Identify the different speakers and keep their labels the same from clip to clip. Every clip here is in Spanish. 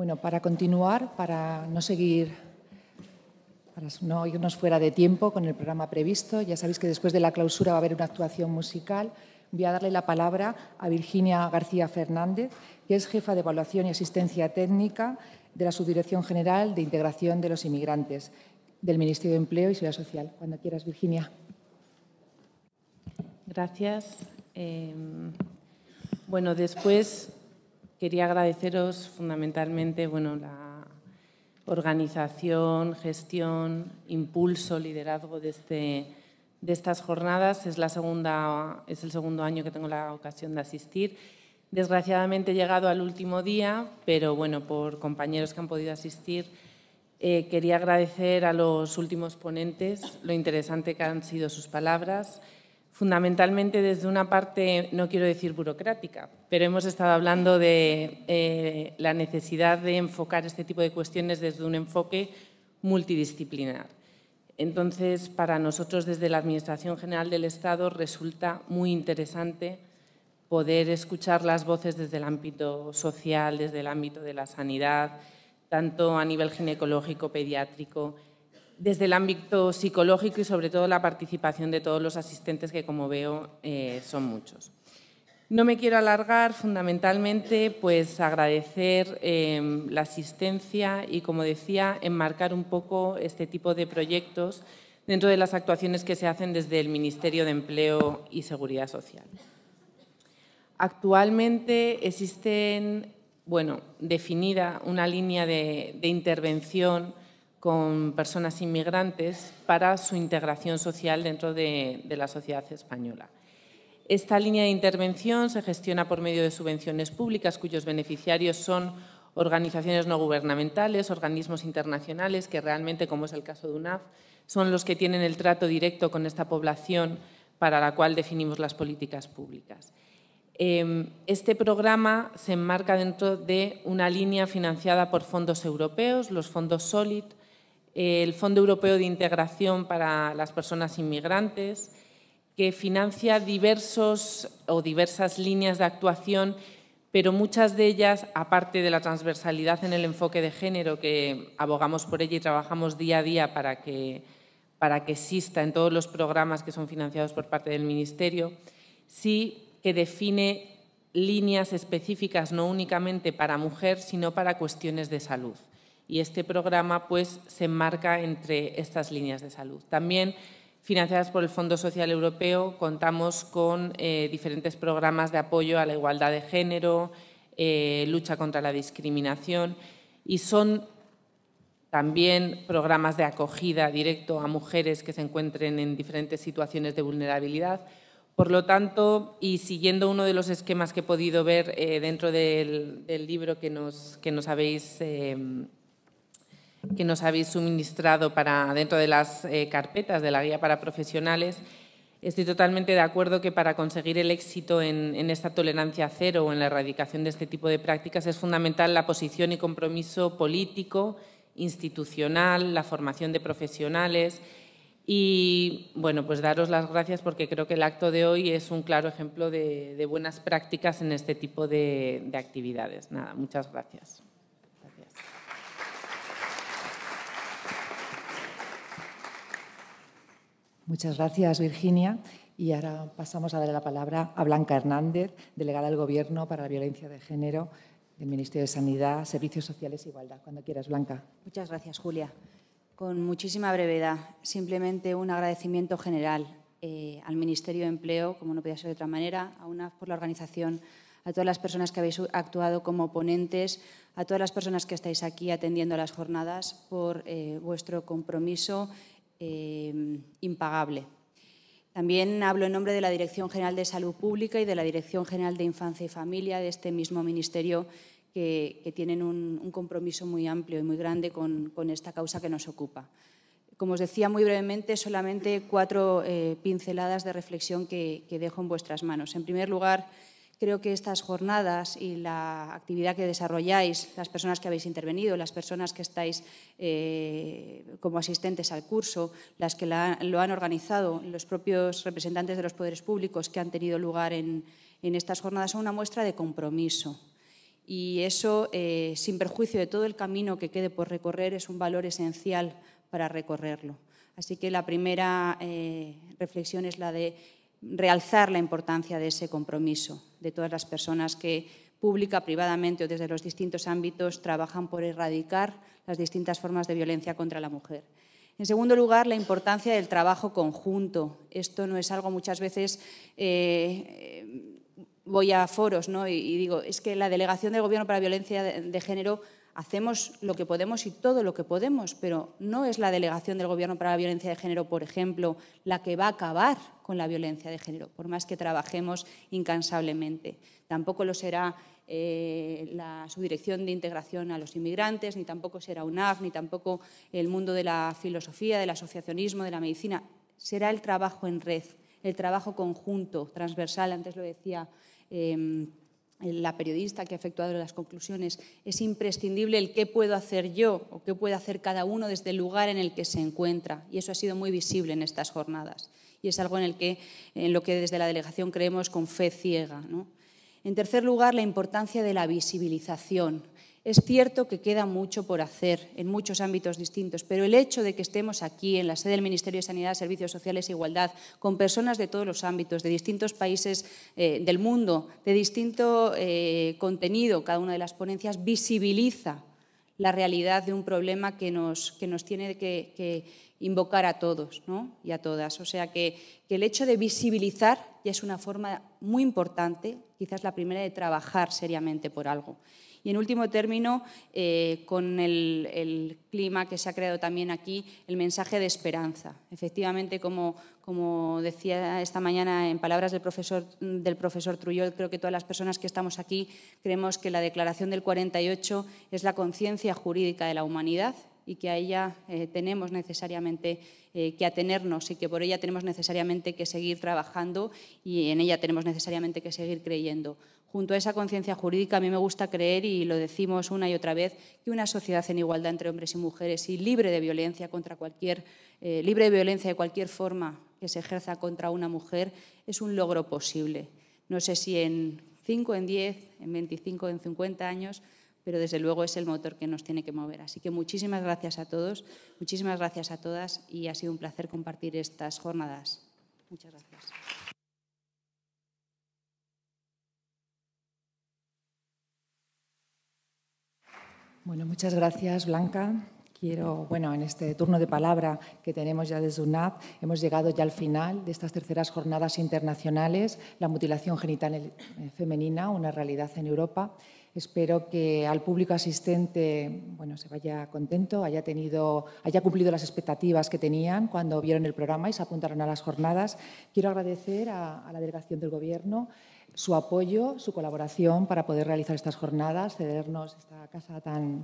Speaker 1: Bueno, para continuar, para no seguir, para no irnos fuera
Speaker 2: de tiempo con el programa previsto, ya sabéis que después de la clausura va a haber una actuación musical. Voy a darle la palabra a Virginia García Fernández, que es jefa de evaluación y asistencia técnica de la Subdirección General de Integración de los Inmigrantes del Ministerio de Empleo y Seguridad Social. Cuando quieras, Virginia.
Speaker 3: Gracias. Em, bueno, después Quería agradeceros fundamentalmente bueno, la organización, gestión, impulso, liderazgo este, de, estas jornadas. Es, la segunda, es el segundo año que tengo la ocasión de asistir. Desgraciadamente he llegado al último día, pero bueno, por compañeros que han podido asistir, eh, quería agradecer a los últimos ponentes lo interesante que han sido sus palabras fundamentalmente desde una parte, no quiero decir burocrática, pero hemos estado hablando de eh, la necesidad de enfocar este tipo de cuestiones desde un enfoque multidisciplinar. Entonces, para nosotros desde la Administración General del Estado resulta muy interesante poder escuchar las voces desde el ámbito social, desde el ámbito de la sanidad, tanto a nivel ginecológico, pediátrico, desde el ámbito psicológico y sobre todo la participación de todos los asistentes que como veo eh, son muchos. No me quiero alargar, fundamentalmente pues agradecer eh, la asistencia y como decía enmarcar un poco este tipo de proyectos dentro de las actuaciones que se hacen desde el Ministerio de Empleo y Seguridad Social. Actualmente existen, bueno, definida una línea de intervención con personas inmigrantes para su integración social dentro de, la sociedad española. Esta línea de intervención se gestiona por medio de subvenciones públicas cuyos beneficiarios son organizaciones no gubernamentales, organismos internacionales, que realmente, como es el caso de UNAF, son los que tienen el trato directo con esta población para la cual definimos las políticas públicas. Em, este programa se enmarca dentro de una línea financiada por fondos europeos, los fondos SOLID, el Fondo Europeo de Integración para las Personas Inmigrantes, que financia diversos o diversas líneas de actuación, pero muchas de ellas, aparte de la transversalidad en el enfoque de género, que abogamos por ella y trabajamos día a día para que, para que exista en todos los programas que son financiados por parte del Ministerio, sí que define líneas específicas no únicamente para mujer, sino para cuestiones de salud y este programa pues, se enmarca entre estas líneas de salud. También financiadas por el Fondo Social Europeo, contamos con eh, diferentes programas de apoyo a la igualdad de género, eh, lucha contra la discriminación y son también programas de acogida directo a mujeres que se encuentren en diferentes situaciones de vulnerabilidad. Por lo tanto, y siguiendo uno de los esquemas que he podido ver eh, dentro del, libro que nos, que nos habéis que nos habéis suministrado para, dentro de las eh, carpetas de la guía para profesionales. Estoy totalmente de acuerdo que para conseguir el éxito en, esta tolerancia cero o en la erradicación de este tipo de prácticas es fundamental la posición y compromiso político, institucional, la formación de profesionales y, bueno, pues daros las gracias porque creo que el acto de hoy es un claro ejemplo de, buenas prácticas en este tipo de, de actividades. Nada, muchas gracias.
Speaker 2: Muchas gracias, Virginia. Y ahora pasamos a darle la palabra a Blanca Hernández, delegada del Gobierno para la Violencia de Género del Ministerio de Sanidad, Servicios
Speaker 1: Sociales e Igualdad.
Speaker 2: Cuando quieras, Blanca.
Speaker 1: Muchas gracias, Julia. Con muchísima brevedad, simplemente un agradecimiento general eh, al Ministerio de Empleo, como no podía ser de otra manera, a UNAF por la organización, a todas las personas que habéis actuado como ponentes, a todas las personas que estáis aquí atendiendo las jornadas por eh, vuestro compromiso Em, impagable. También hablo en nombre de la Dirección General de Salud Pública y de la Dirección General de Infancia y Familia de este mismo ministerio, que, tienen un, compromiso muy amplio y muy grande con, esta causa que nos ocupa. Como os decía muy brevemente, solamente cuatro eh, pinceladas de reflexión que dejo en vuestras manos. En primer lugar, Creo que estas jornadas y la actividad que desarrolláis, las personas que habéis intervenido, las personas que estáis eh, como asistentes al curso, las que lo han organizado, los propios representantes de los poderes públicos que han tenido lugar en, estas jornadas, son una muestra de compromiso. Y eso, eh, sin perjuicio de todo el camino que quede por recorrer, es un valor esencial para recorrerlo. Así que la primera eh, reflexión es la de realzar la importancia de ese compromiso de todas las personas que pública, privadamente o desde los distintos ámbitos trabajan por erradicar las distintas formas de violencia contra la mujer. En segundo lugar, la importancia del trabajo conjunto. Esto no es algo muchas veces... Eh, voy a foros ¿no? y, digo, es que la delegación del Gobierno para Violencia de Género hacemos lo que podemos y todo lo que podemos, pero no es la delegación del Gobierno para la violencia de género, por ejemplo, la que va a acabar con la violencia de género, por más que trabajemos incansablemente. Tampoco lo será eh, la Subdirección de Integración a los Inmigrantes, ni tampoco será UNAF, ni tampoco el mundo de la filosofía, del asociacionismo, de la medicina. Será el trabajo en red, el trabajo conjunto, transversal, antes lo decía. Em, la periodista que ha efectuado las conclusiones, es imprescindible el qué puedo hacer yo o qué puede hacer cada uno desde el lugar en el que se encuentra. Y eso ha sido muy visible en estas jornadas. Y es algo en, el que, en lo que desde la delegación creemos con fe ciega. En tercer lugar, la importancia de la visibilización. Es cierto que queda mucho por hacer en muchos ámbitos distintos, pero el hecho de que estemos aquí, en la sede del Ministerio de Sanidad, Servicios Sociales e Igualdad, con personas de todos los ámbitos, de distintos países eh, del mundo, de distinto eh, contenido, cada una de las ponencias visibiliza la realidad de un problema que nos, que nos tiene que, invocar a todos ¿no? y a todas. O sea que, el hecho de visibilizar ya es una forma muy importante, quizás la primera de trabajar seriamente por algo. Y en último término, eh, con el, clima que se ha creado también aquí, el mensaje de esperanza. Efectivamente, como, decía esta mañana en palabras del profesor, del profesor Trujol, creo que todas las personas que estamos aquí creemos que la Declaración del 48 es la conciencia jurídica de la humanidad y que a ella eh, tenemos necesariamente eh, que atenernos y que por ella tenemos necesariamente que seguir trabajando y en ella tenemos necesariamente que seguir creyendo. Junto a esa conciencia jurídica, a mí me gusta creer, y lo decimos una y otra vez, que una sociedad en igualdad entre hombres y mujeres y libre de violencia contra cualquier, eh, libre de violencia de cualquier forma que se ejerza contra una mujer es un logro posible. No sé si en 5, en 10, en 25, en 50 años pero desde luego es el motor que nos tiene que mover. Así que muchísimas gracias a todos, muchísimas gracias a todas y ha sido un placer compartir estas jornadas. Muchas gracias. Bueno,
Speaker 2: muchas gracias, Blanca. Quiero, bueno, en este turno de palabra que tenemos ya desde UNAD, hemos llegado ya al final de estas terceras jornadas internacionales, la mutilación genital eh, femenina, una realidad en Europa. Espero que al público asistente bueno, se vaya contento, haya, tenido, haya cumplido las expectativas que tenían cuando vieron el programa y se apuntaron a las jornadas. Quiero agradecer a, a la delegación del Gobierno su apoyo, su colaboración para poder realizar estas jornadas, cedernos esta casa tan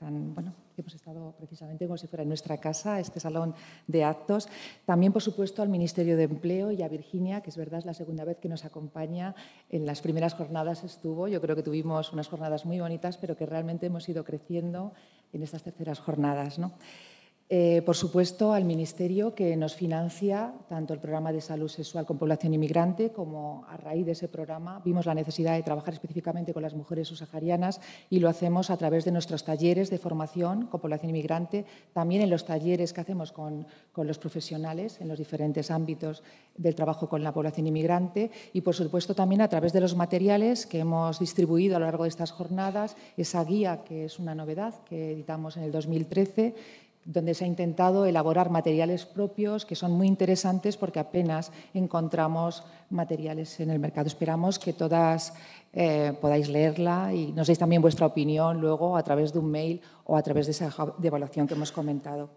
Speaker 2: bueno, hemos estado precisamente como si fuera en nuestra casa, este salón de actos. También, por supuesto, al Ministerio de Empleo y a Virginia, que es verdad, es la segunda vez que nos acompaña. En las primeras jornadas estuvo, yo creo que tuvimos unas jornadas muy bonitas, pero que realmente hemos ido creciendo en estas terceras jornadas. ¿no? Eh, por supuesto, al Ministerio que nos financia tanto el programa de salud sexual con población inmigrante como a raíz de ese programa vimos la necesidad de trabajar específicamente con las mujeres subsaharianas y lo hacemos a través de nuestros talleres de formación con población inmigrante, también en los talleres que hacemos con, con los profesionales en los diferentes ámbitos del trabajo con la población inmigrante y, por supuesto, también a través de los materiales que hemos distribuido a lo largo de estas jornadas, esa guía que es una novedad que editamos en el 2013 donde se ha intentado elaborar materiales propios que son muy interesantes porque apenas encontramos materiales en el mercado. Esperamos que todas eh, podáis leerla y nos deis también vuestra opinión luego a través de un mail o a través de esa evaluación que hemos comentado.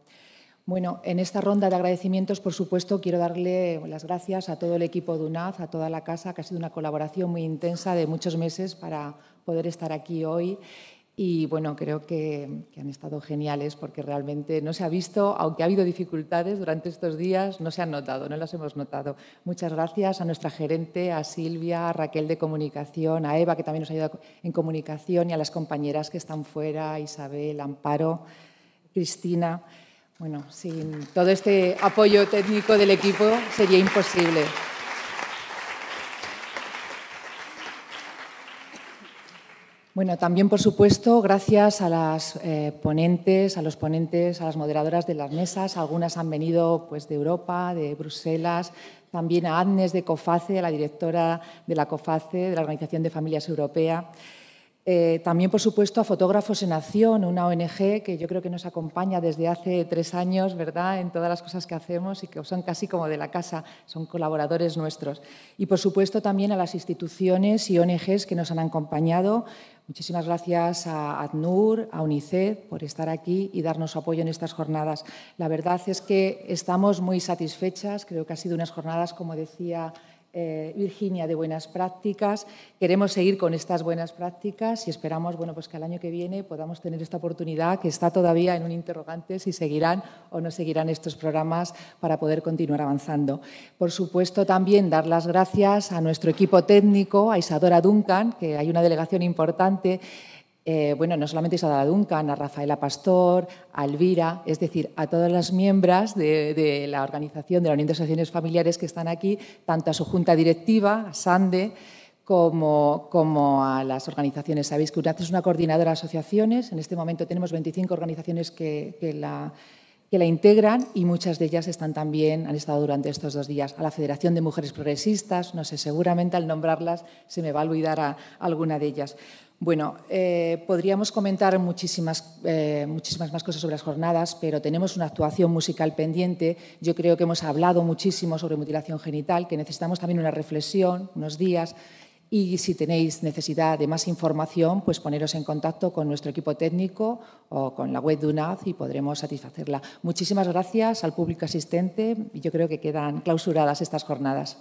Speaker 2: Bueno, en esta ronda de agradecimientos, por supuesto, quiero darle las gracias a todo el equipo de UNAD, a toda la casa, que ha sido una colaboración muy intensa de muchos meses para poder estar aquí hoy y bueno, creo que, han estado geniales porque realmente no se ha visto, aunque ha habido dificultades durante estos días, no se han notado, no las hemos notado. Muchas gracias a nuestra gerente, a Silvia, a Raquel de Comunicación, a Eva, que también nos ha ayudado en comunicación, y a las compañeras que están fuera, Isabel, Amparo, Cristina. Bueno, sin todo este apoyo técnico del equipo sería imposible. Bueno, también, por supuesto, gracias a las eh, ponentes, a los ponentes, a las moderadoras de las mesas. Algunas han venido pues, de Europa, de Bruselas, también a Agnes de COFACE, a la directora de la COFACE, de la Organización de Familias Europea. Eh, también, por supuesto, a Fotógrafos en Acción, una ONG que yo creo que nos acompaña desde hace tres años, ¿verdad?, en todas las cosas que hacemos y que son casi como de la casa, son colaboradores nuestros. Y, por supuesto, también a las instituciones y ONGs que nos han acompañado, Muchísimas gracias a Adnur, a UNICEF por estar aquí y darnos apoyo en estas jornadas. La verdad es que estamos muy satisfechas. Creo que ha sido unas jornadas, como decía eh, Virginia de Buenas Prácticas. Queremos seguir con estas buenas prácticas y esperamos bueno, pues que al año que viene podamos tener esta oportunidad, que está todavía en un interrogante si seguirán o no seguirán estos programas para poder continuar avanzando. Por supuesto, también dar las gracias a nuestro equipo técnico, a Isadora Duncan, que hay una delegación importante eh, bueno, no solamente Isadora Duncan, a Rafaela Pastor, a Elvira, es decir, a todas las miembros de, la organización de la Unión de Asociaciones Familiares que están aquí, tanto a su junta directiva, a Sande, como, a las organizaciones. Sabéis que UNAC es una coordinadora de asociaciones, en este momento tenemos 25 organizaciones que la que la integran y muchas de ellas están también, han estado durante estos dos días, a la Federación de Mujeres Progresistas, no sé, seguramente al nombrarlas se me va a olvidar a alguna de ellas. Bueno, eh, podríamos comentar muchísimas, eh, muchísimas más cosas sobre las jornadas, pero tenemos una actuación musical pendiente. Yo creo que hemos hablado muchísimo sobre mutilación genital, que necesitamos también una reflexión, unos días, y si tenéis necesidad de más información, pues poneros en contacto con nuestro equipo técnico o con la web de UNAD y podremos satisfacerla. Muchísimas gracias al público asistente y yo creo que quedan clausuradas estas jornadas.